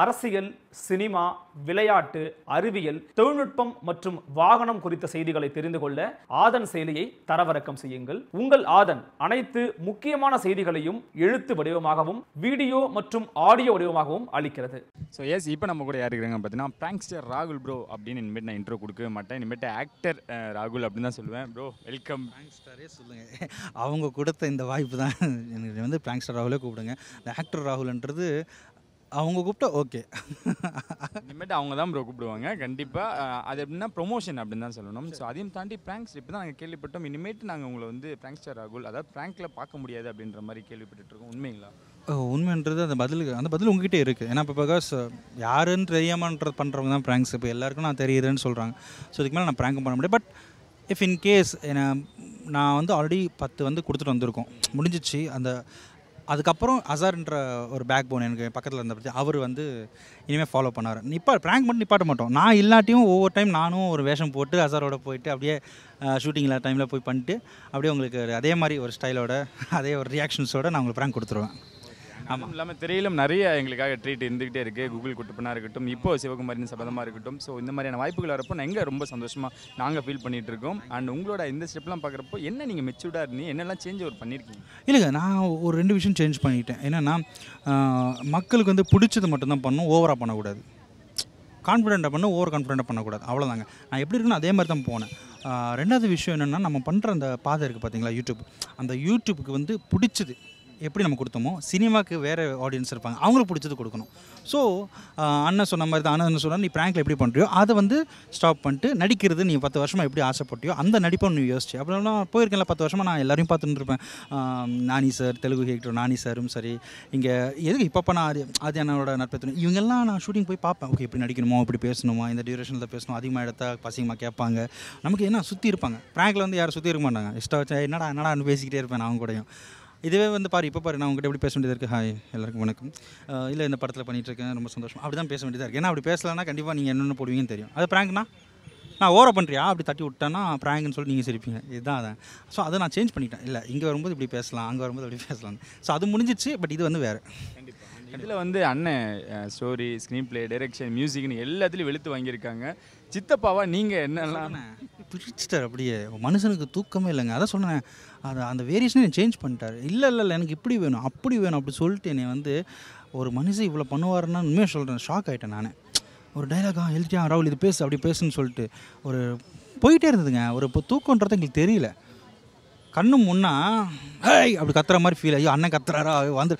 அரசியல் சினிமா விளையாட்டு அறிவியல் தொழில்நுட்பம் மற்றும் வாகனம் குறித்த செய்திகளை தெரிந்து கொள்ள ஆதன் செயலியை தரவிறக்கம் செய்யுங்கள் உங்கள் ஆதன் அனைத்து முக்கியமான செய்திகளையும் எழுத்து வடிவமாகவும் வீடியோ மற்றும் ஆடியோ வடிவமாகவும் அளிக்கிறது ஸோ எஸ் இப்போ நம்ம கூட யாருக்கிறாங்க இருக்காங்க பார்த்தீங்கன்னா பிராங்ஸ்டர் ராகுல் ப்ரோ அப்படின்னு இனிமேட் நான் இன்ட்ரோ கொடுக்க மாட்டேன் இனிமேட்டு ஆக்டர் ராகுல் அப்படின்னு தான் சொல்லுவேன் ப்ரோ வெல்கம் பிராங்ஸ்டரே சொல்லுங்கள் அவங்க கொடுத்த இந்த வாய்ப்பு தான் எனக்கு வந்து பிராங்ஸ்டர் ராகுலே கூப்பிடுங்க இந்த ஆக்டர் ராகுல்ன்றது அவங்க கூப்பிட்டா ஓகே இனிமேட்டு அவங்க தான் ப்ரோ கூப்பிடுவாங்க கண்டிப்பாக அது எப்படின்னா ப்ரொமோஷன் அப்படின்னு தான் சொல்லணும் ஸோ அதையும் தாண்டி பிராங்க்ஸ் இப்போ தான் நாங்கள் கேள்விப்பட்டோம் இனிமேட்டு நாங்கள் உங்களை வந்து பிராங்க்ஸ்டர் ராகுல் அதாவது ப்ராங்க்கில் பார்க்க முடியாது அப்படின்ற மாதிரி இருக்கோம் உண்மைங்களா உண்மைன்றது அந்த பதிலுக்கு அந்த பதில் உங்ககிட்ட இருக்குது ஏன்னா இப்போ பிகாஸ் யாருன்னு தெரியாமன்றது பண்ணுறவங்க தான் பிராங்க்ஸ் இப்போ எல்லாருக்கும் நான் தெரியுதுன்னு சொல்கிறாங்க ஸோ இதுக்கு மேலே நான் பிராங்க் பண்ண முடியாது பட் இஃப் இன் கேஸ் நான் வந்து ஆல்ரெடி பத்து வந்து கொடுத்துட்டு வந்திருக்கோம் முடிஞ்சிச்சு அந்த அதுக்கப்புறம் அசார்ன்ற ஒரு பேக் போன் எனக்கு பக்கத்தில் இருந்த பற்றி அவர் வந்து இனிமேல் ஃபாலோ பண்ணார் நிப்பா ப்ராங்க் மட்டும் நிப்பாட்ட மாட்டோம் நான் இல்லாட்டியும் ஒவ்வொரு டைம் நானும் ஒரு வேஷம் போட்டு அசாரோட போயிட்டு அப்படியே ஷூட்டிங்கில் டைமில் போய் பண்ணிட்டு அப்படியே உங்களுக்கு அதே மாதிரி ஒரு ஸ்டைலோட அதே ஒரு ரியாக்ஷன்ஸோடு நான் உங்களுக்கு ப்ராங்க் கொடுத்துருவேன் அதுவும் இல்லாமல் திரையிலும் நிறைய எங்களுக்காக ட்ரீட் இருந்துகிட்டே இருக்குது கூகுள் குட்டுப்பனாக இருக்கட்டும் இப்போ சிவகுமாரின் சபதமாக இருக்கட்டும் ஸோ இந்த மாதிரியான வாய்ப்புகள் வரப்போ எங்கே ரொம்ப சந்தோஷமாக நாங்கள் ஃபீல் பண்ணிகிட்டு இருக்கோம் அண்ட் உங்களோட இந்த ஸ்டெப்லாம் பார்க்குறப்போ என்ன நீங்கள் மெச்சூர்டாக இருந்தீங்க என்னெல்லாம் சேஞ்ச் ஒரு பண்ணியிருக்கீங்க இல்லைங்க நான் ஒரு ரெண்டு விஷயம் சேஞ்ச் பண்ணிட்டேன் என்னென்னா மக்களுக்கு வந்து பிடிச்சது மட்டும்தான் பண்ணணும் ஓவராக பண்ணக்கூடாது கான்ஃபிடெண்ட்டாக பண்ண ஓவர் கான்ஃபிடெண்ட்டாக பண்ணக்கூடாது அவ்வளோதாங்க நான் எப்படி இருக்குன்னு அதே மாதிரி தான் போனேன் ரெண்டாவது விஷயம் என்னென்னா நம்ம பண்ணுற அந்த பாதை இருக்குது பார்த்தீங்களா யூடியூப் அந்த யூடியூப்புக்கு வந்து பிடிச்சது எப்படி நம்ம கொடுத்தோமோ சினிமாவுக்கு வேறு ஆடியன்ஸ் இருப்பாங்க அவங்களுக்கு பிடிச்சது கொடுக்கணும் ஸோ அண்ணன் சொன்ன மாதிரி தான் அண்ணன் சொன்னால் நீ ப்ராங்க்கில் எப்படி பண்ணுறியோ அதை வந்து ஸ்டாப் பண்ணிட்டு நடிக்கிறது நீ பத்து வருஷமாக எப்படி ஆசைப்பட்டியோ அந்த நடிப்பை நீ யோசிச்சு அப்புறம் நான் போயிருக்கேன்ல பத்து வருஷமாக நான் எல்லோரையும் பார்த்துட்டு இருப்பேன் நானி சார் தெலுங்கு கேக்டர் நானி சாரும் சரி இங்கே எதுக்கு இப்போ நான் அது என்னோட நட்பத்தினும் இவங்கெல்லாம் நான் ஷூட்டிங் போய் பார்ப்பேன் ஓகே இப்படி நடிக்கணுமோ இப்படி பேசணுமா இந்த டியூரேஷனில் பேசணும் அதிகமாக எடுத்தால் பசங்கமாக கேட்பாங்க நமக்கு என்ன சுற்றி இருப்பாங்க ப்ராங்கில் வந்து யாரும் சுற்றி இருக்க மாட்டாங்க இஷ்டம் வச்சா என்னடா என்னடா பேசிக்கிட்டே இருப்பேன் நான் அவங்க கூடயும் இதுவே வந்து பாரு இப்போ பாரு நான் உங்ககிட்ட எப்படி பேச வேண்டியதாக இருக்குது ஹாய் எல்லாருக்கும் வணக்கம் இல்லை இந்த படத்தில் பண்ணிகிட்ருக்கேன் ரொம்ப சந்தோஷம் அப்படி தான் பேச வேண்டியதாக இருக்குது ஏன்னா அப்படி பேசலைன்னா கண்டிப்பாக நீங்கள் என்னென்ன போடுவீங்கன்னு தெரியும் அது பிராங்க்னா நான் ஓர பண்ணுறியா அப்படி தட்டி விட்டேன்னா ப்ராங்க்னு சொல்லி நீங்கள் சிரிப்பீங்க இதுதான் அதான் ஸோ அதை நான் சேஞ்ச் பண்ணிட்டேன் இல்லை இங்கே வரும்போது இப்படி பேசலாம் அங்கே வரும்போது அப்படி பேசலாம் ஸோ அது முடிஞ்சிச்சு பட் இது வந்து வேறு இதில் வந்து அண்ணன் ஸ்டோரி ஸ்க்ரீன் பிளே டைரக்ஷன் மியூசிக்னு எல்லாத்துலேயும் வெளுத்து வாங்கியிருக்காங்க சித்தப்பாவா நீங்கள் என்னெல்லாம் பிரிச்சிட்டார் அப்படியே மனுஷனுக்கு தூக்கமே இல்லைங்க அதை சொன்னேன் அதை அந்த வேரியேஷனே சேஞ்ச் பண்ணிட்டார் இல்லை இல்லை இல்லை எனக்கு இப்படி வேணும் அப்படி வேணும் அப்படி சொல்லிட்டு என்னை வந்து ஒரு மனுஷன் இவ்வளோ பண்ணுவாருன்னா உண்மையாக சொல்கிறேன் ஷாக் ஆகிட்டேன் நான் ஒரு டைலாகா எழுதிட்டியா ராகுல் இது பேசு அப்படி பேசுன்னு சொல்லிட்டு ஒரு போயிட்டே இருந்ததுங்க ஒரு இப்போ தூக்கன்றது எங்களுக்கு தெரியல கண்ணு முன்னா ஹேய் அப்படி கத்துற மாதிரி ஃபீல் ஐயோ அண்ணன் கத்துறாரா வந்து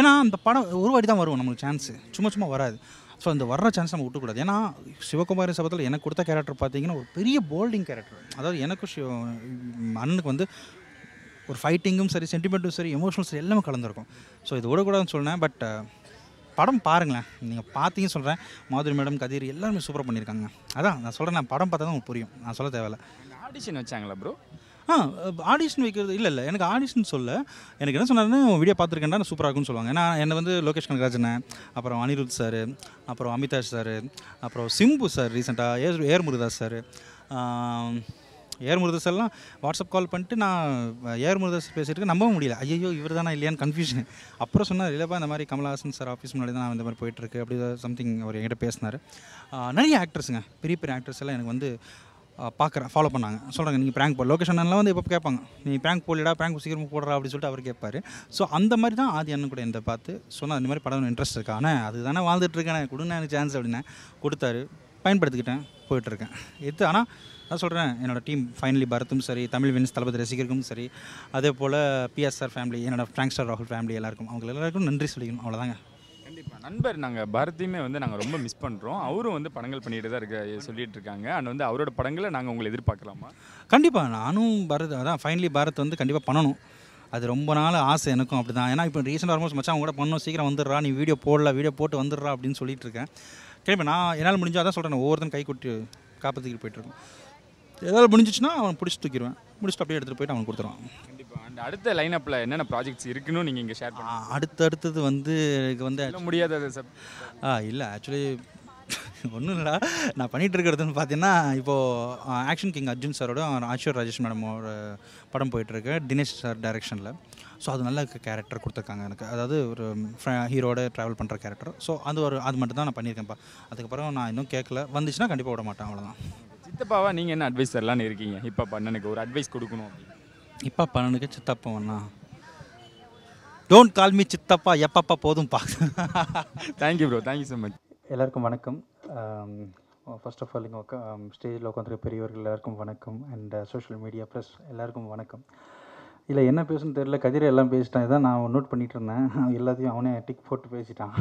ஏன்னா அந்த படம் ஒரு வாட்டி தான் வரும் நம்மளுக்கு சான்ஸு சும்மா சும்மா வராது ஸோ அந்த வர்ற சான்ஸ் நம்ம விட்டுக்கூடாது ஏன்னா சிவகுமாரி சபத்தில் எனக்கு கொடுத்த கேரக்டர் பார்த்தீங்கன்னா ஒரு பெரிய போல்டிங் கேரக்டர் அதாவது எனக்கு அண்ணனுக்கு வந்து ஒரு ஃபைட்டிங்கும் சரி சென்டிமெண்ட்டும் சரி எமோஷனல் சரி எல்லாமே கலந்துருக்கும் ஸோ இது விடக்கூடாதுன்னு சொன்னேன் பட் படம் பாருங்களேன் நீங்கள் பார்த்தீங்க சொல்கிறேன் மாதுரி மேடம் கதிர் எல்லாருமே சூப்பராக பண்ணியிருக்காங்க அதான் நான் சொல்கிறேன் நான் படம் பார்த்தா தான் உங்களுக்கு புரியும் நான் சொல்ல தேவையில்ல ஆடிஷன் வச்சாங்களா ப்ரோ ஆ ஆடிஷன் வைக்கிறது இல்லை இல்லை எனக்கு ஆடிஷன் சொல்ல எனக்கு என்ன சொன்னாருன்னு வீடியோ பார்த்துருக்கேன்டா சூப்பராக இருக்கும்னு சொல்லுவாங்க ஏன்னா என்னை வந்து லோகேஷ் கனகராஜனை அப்புறம் அனிருத் சார் அப்புறம் அமிதாஷ் சார் அப்புறம் சிம்பு சார் ரீசெண்டாக ஏர் ஏர் முருதாஸ் சார் ஏர் முருதஸ் எல்லாம் வாட்ஸ்அப் கால் பண்ணிட்டு நான் ஏர் முருதஸ் பேசிட்டு நம்ப முடியல ஐயோ இவர் தானே இல்லையான்னு கன்ஃபியூஷன் அப்புறம் சொன்னார் இல்லைப்பா இந்த மாதிரி கமல்ஹாசன் சார் ஆஃபீஸ் முன்னாடி தான் நான் இந்த மாதிரி போயிட்டுருக்கு அப்படி சம்திங் அவர் என்கிட்ட பேசினார் நிறைய ஆக்டர்ஸுங்க பெரிய பெரிய ஆக்டர்ஸ் எல்லாம் எனக்கு வந்து பார்க்குறேன் ஃபாலோ பண்ணாங்க சொல்கிறாங்க நீங்கள் ப்ராங்க் போட லொக்கேஷன்லாம் வந்து இப்போ கேட்பாங்க நீ பிராங்க் போடலடா பிராங்க் சீக்கிரம் போடுறா அப்படின்னு சொல்லிட்டு அவர் கேட்பார் ஸோ அந்த மாதிரி தான் ஆதி அண்ணன் கூட என்ன பார்த்து சொன்னால் அந்த மாதிரி படம் இன்ட்ரெஸ்ட் இருக்கா ஆனால் தானே வாழ்ந்துட்டுருக்கேன் கொடுங்க எனக்கு சான்ஸ் அப்படின்னே கொடுத்தாரு பயன்படுத்திக்கிட்டேன் போயிட்டுருக்கேன் எது ஆனால் நான் சொல்கிறேன் என்னோடய டீம் ஃபைனலி பரத்தும் சரி தமிழ் வின்ஸ் தளபதி ரசிகருக்கும் சரி அதே போல் பிஎஸ்ஆர் ஃபேமிலி என்னோடய ஃப்ராங்க் ராகுல் ஃபேமிலி எல்லாருக்கும் அவங்க எல்லாருக்கும் நன்றி சொல்லிக்கணும் அவ்வளோதாங்க நண்பர் நாங்கள் பாரதியுமே வந்து நாங்கள் ரொம்ப மிஸ் பண்ணுறோம் அவரும் வந்து படங்கள் பண்ணிட்டு தான் இருக்க சொல்லிட்டு இருக்காங்க அண்ட் வந்து அவரோட படங்களை நாங்கள் உங்களை எதிர்பார்க்கலாமா கண்டிப்பாக நானும் பரத் அதான் ஃபைனலி பாரத் வந்து கண்டிப்பாக பண்ணணும் அது ரொம்ப நாள் ஆசை எனக்கும் அப்படி தான் ஏன்னா இப்போ ரீசெண்ட் ஆல்மோஸ்ட் மச்சான் அவங்க கூட பண்ணணும் சீக்கிரம் வந்துடுறா நீ வீடியோ போடல வீடியோ போட்டு வந்துடுறா அப்படின்னு சொல்லிட்டு இருக்கேன் கிளம்பி நான் என்னால் முடிஞ்சால் தான் சொல்கிறேன் ஒவ்வொருத்தன் கை கொட்டி காப்பாற்றிக்கிட்டு போய்ட்டுருக்கோம் ஏதாவது முடிஞ்சிச்சுன்னா அவன் பிடிச்சி தூக்கிடுவேன் முடிச்சுட்டு அப்படியே எடுத்துகிட்டு போயிட்டு அவன் கொடுத்துருவான் அடுத்த அடுத்த லைனப்பில் என்னென்ன ப்ராஜெக்ட்ஸ் இருக்குன்னு நீங்கள் இங்கே ஷேர் பண்ணுங்க அடுத்து அடுத்தது வந்து எனக்கு வந்து முடியாதது சார் ஆ இல்லை ஆக்சுவலி ஒன்றும் இல்லைடா நான் பண்ணிகிட்டு இருக்கிறதுன்னு பார்த்தீங்கன்னா இப்போது ஆக்ஷன் கிங் அர்ஜுன் சாரோட ஆஷோர் ராஜேஷ் மேடமோட படம் போயிட்டுருக்கு தினேஷ் சார் டைரெக்ஷனில் ஸோ அது நல்ல கேரக்டர் கொடுத்துருக்காங்க எனக்கு அதாவது ஒரு ஹீரோட ட்ராவல் பண்ணுற கேரக்டர் ஸோ அது ஒரு அது மட்டும் தான் நான் பண்ணியிருக்கேன்ப்பா அதுக்கப்புறம் நான் இன்னும் கேட்கல வந்துச்சுன்னா கண்டிப்பாக விட மாட்டேன் அவ்வளோதான் சித்தப்பாவா நீங்கள் என்ன அட்வைஸ் தரலான்னு இருக்கீங்க இப்போ பண்ணனுக்கு ஒரு அட்வைஸ் கொடுக்கணும் அப்படின்னு இப்போ பன்னெண்டுக்கு சித்தப்பா அண்ணா டோன்ட் கால் மீ சித்தப்பா எப்பப்பா போதும் பா thank you bro thank you so much எல்லாருக்கும் வணக்கம் ஃபர்ஸ்ட் ஆஃப் ஆல் இங்கே உக்கா ஸ்டேஜில் உட்காந்துருக்க பெரியவர்கள் எல்லாருக்கும் வணக்கம் அண்ட் சோஷியல் மீடியா ப்ரெஸ் எல்லாருக்கும் வணக்கம் இல்லை என்ன பேசுன்னு தெரியல கதிரை எல்லாம் பேசிட்டான் இதான் நான் நோட் பண்ணிகிட்டு இருந்தேன் எல்லாத்தையும் அவனே டிக் போட்டு பேசிட்டான்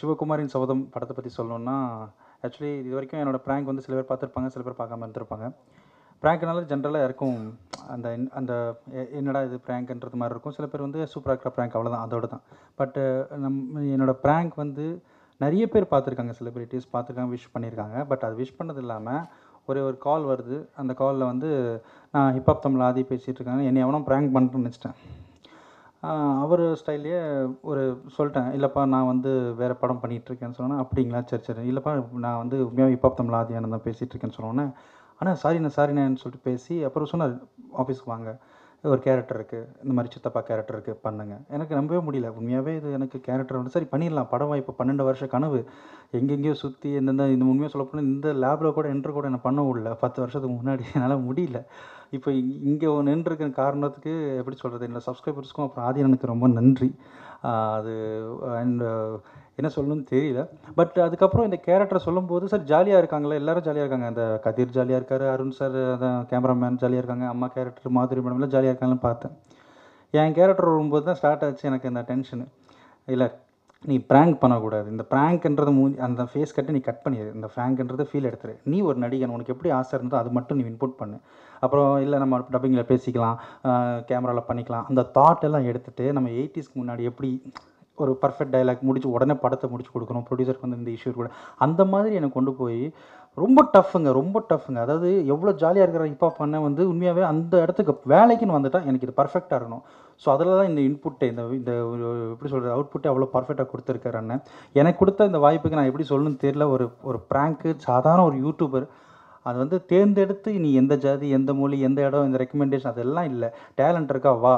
சிவகுமாரின் சபதம் படத்தை பற்றி சொல்லணுன்னா ஆக்சுவலி இது வரைக்கும் என்னோடய ப்ராங்க் வந்து சில பேர் பார்த்துருப்பாங்க சில பேர் பார்க்காம இருந்திருப்பாங்க ப்ராங்க்னால ஜென்ரலாக இருக்கும் அந்த அந்த என்னடா இது ப்ராங்க்ன்றது மாதிரி இருக்கும் சில பேர் வந்து சூப்பராக இருக்கிற ப்ராங்க் அவ்வளோதான் அதோடு தான் பட் நம் என்னோடய ப்ராங்க் வந்து நிறைய பேர் பார்த்துருக்காங்க செலிப்ரிட்டிஸ் பார்த்துருக்காங்க விஷ் பண்ணியிருக்காங்க பட் அது விஷ் பண்ணது இல்லாமல் ஒரு ஒரு கால் வருது அந்த காலில் வந்து நான் ஹிப்ஹாப் தமிழ் ஆதி பேசிகிட்டு இருக்காங்க என்னை எவனும் ப்ராங்க் பண்ணுறேன்னு நினச்சிட்டேன் அவர் ஸ்டைல்லையே ஒரு சொல்லிட்டேன் இல்லைப்பா நான் வந்து வேறு படம் பண்ணிகிட்ருக்கேன்னு சொன்னேன் அப்படிங்களா சரி சரி இல்லைப்பா நான் வந்து உண்மையாக ஹிப்ஹாப் தமிழ் ஆதியானந்தான் இருக்கேன்னு சொன்னோன்னே அண்ணா சாரிண்ணா சாரிண்ணேன்னு சொல்லிட்டு பேசி அப்புறம் சொன்னார் ஆஃபீஸ்க்கு வாங்க ஒரு கேரக்டர் இருக்குது இந்த மாதிரி சித்தப்பா கேரக்டர் இருக்குது பண்ணுங்கள் எனக்கு நம்பவே முடியல உண்மையாகவே இது எனக்கு கேரக்டர் வந்து சரி பண்ணிடலாம் படம் வாய்ப்பு பன்னெண்டு வருஷ கனவு எங்கெங்கேயோ சுற்றி எந்தெந்த இந்த உண்மையாக சொல்லப்போனால் இந்த லேபில் கூட என்ட்ரு கூட என்ன பண்ண விடல பத்து வருஷத்துக்கு முன்னாடி என்னால் முடியல இப்போ இங்கே நின்றுருக்கிற காரணத்துக்கு எப்படி சொல்கிறது என்னோடய சப்ஸ்கிரைபர்ஸ்க்கும் அப்புறம் ஆதி எனக்கு ரொம்ப நன்றி அது அண்ட் என்ன சொல்லணும்னு தெரியல பட் அதுக்கப்புறம் இந்த கேரக்டரை சொல்லும்போது சார் ஜாலியாக இருக்காங்களே எல்லோரும் ஜாலியாக இருக்காங்க இந்த கதிர் ஜாலியாக இருக்கார் அருண் சார் அதான் கேமராமேன் ஜாலியாக இருக்காங்க அம்மா கேரக்டர் மாதுரி மேடம்லாம் ஜாலியாக இருக்காங்கன்னு பார்த்தேன் என் கேரக்டர் வரும்போது தான் ஸ்டார்ட் ஆச்சு எனக்கு இந்த டென்ஷனு இல்லை நீ ப்ராங்க் பண்ணக்கூடாது இந்த ப்ராங்க்ன்றது மூ அந்த ஃபேஸ் கட்டை நீ கட் பண்ணிடு இந்த ஃப்ராங்க்ன்றது ஃபீல் எடுத்துரு நீ ஒரு நடிகன் உனக்கு எப்படி ஆசை இருந்தோ அது மட்டும் நீ இன்புட் பண்ணு அப்புறம் இல்லை நம்ம டப்பிங்கில் பேசிக்கலாம் கேமராவில் பண்ணிக்கலாம் அந்த தாட் எல்லாம் எடுத்துகிட்டு நம்ம எயிட்டிஸ்க்கு முன்னாடி எப்படி ஒரு பர்ஃபெக்ட் டைலாக் முடிச்சு உடனே படத்தை முடிச்சு கொடுக்கணும் ப்ரொடியூசருக்கு வந்து இந்த இஷ்யூ கூட அந்த மாதிரி எனக்கு கொண்டு போய் ரொம்ப டஃப்புங்க ரொம்ப டஃப்புங்க அதாவது எவ்வளோ ஜாலியாக இருக்கிற இப்போ பண்ண வந்து உண்மையாகவே அந்த இடத்துக்கு வேலைக்குன்னு வந்துட்டால் எனக்கு இது பர்ஃபெக்டாக இருக்கணும் ஸோ அதில் தான் இந்த இன்புட்டு இந்த இந்த எப்படி சொல்கிறது அவுட்புட்டை அவ்வளோ பர்ஃபெக்டாக கொடுத்துருக்காரு அண்ணன் எனக்கு கொடுத்த இந்த வாய்ப்புக்கு நான் எப்படி சொல்லணும்னு தெரியல ஒரு ஒரு ப்ராங்க்கு சாதாரண ஒரு யூடியூபர் அது வந்து தேர்ந்தெடுத்து நீ எந்த ஜாதி எந்த மொழி எந்த இடம் இந்த ரெக்கமெண்டேஷன் அதெல்லாம் இல்லை டேலண்ட் இருக்கா வா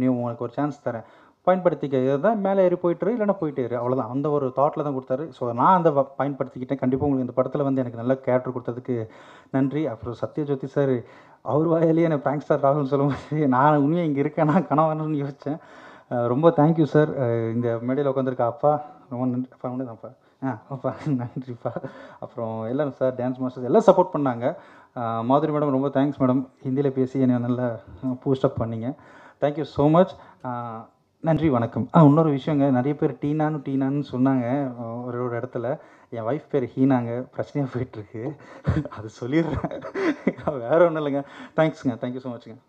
நீ உனக்கு ஒரு சான்ஸ் தரேன் பயன்படுத்திக்கிறது தான் மேலே ஏறி போயிட்டுரு இல்லைனா போயிட்டு இரு அவ்வளோதான் அந்த ஒரு தாட்டில் தான் கொடுத்தாரு ஸோ நான் அந்த பயன்படுத்திக்கிட்டேன் கண்டிப்பாக உங்களுக்கு இந்த படத்தில் வந்து எனக்கு நல்ல கேரக்டர் கொடுத்ததுக்கு நன்றி அப்புறம் சத்யஜோதி சார் அவர் வாயிலேயே எனக்கு பிராங்க் ஸ்டார் ராகுல் சொல்லும்போது நான் உண்மையாக இங்கே இருக்கேன் நான் கனவானு யோசித்தேன் ரொம்ப தேங்க்யூ சார் இந்த மேடையில் உட்காந்துருக்க அப்பா ரொம்ப நன்றி அப்பா ஒன்று அப்பா ஆ அப்பா நன்றிப்பா அப்புறம் எல்லாம் சார் டான்ஸ் மாஸ்டர்ஸ் எல்லாம் சப்போர்ட் பண்ணாங்க மாதிரி மேடம் ரொம்ப தேங்க்ஸ் மேடம் ஹிந்தியில் பேசி என்னை நல்லா பூஸ்டப் பண்ணிங்க தேங்க்யூ ஸோ மச் நன்றி வணக்கம் ஆ இன்னொரு விஷயங்க நிறைய பேர் டீனானு டீனான்னு சொன்னாங்க ஒரு ஒரு இடத்துல என் ஒய்ஃப் பேர் ஹீனாங்க பிரச்சனையாக போயிட்டுருக்கு அது சொல்லிடுறேன் வேறு ஒன்றும் இல்லைங்க தேங்க்ஸுங்க தேங்க்யூ ஸோ மச்ங்க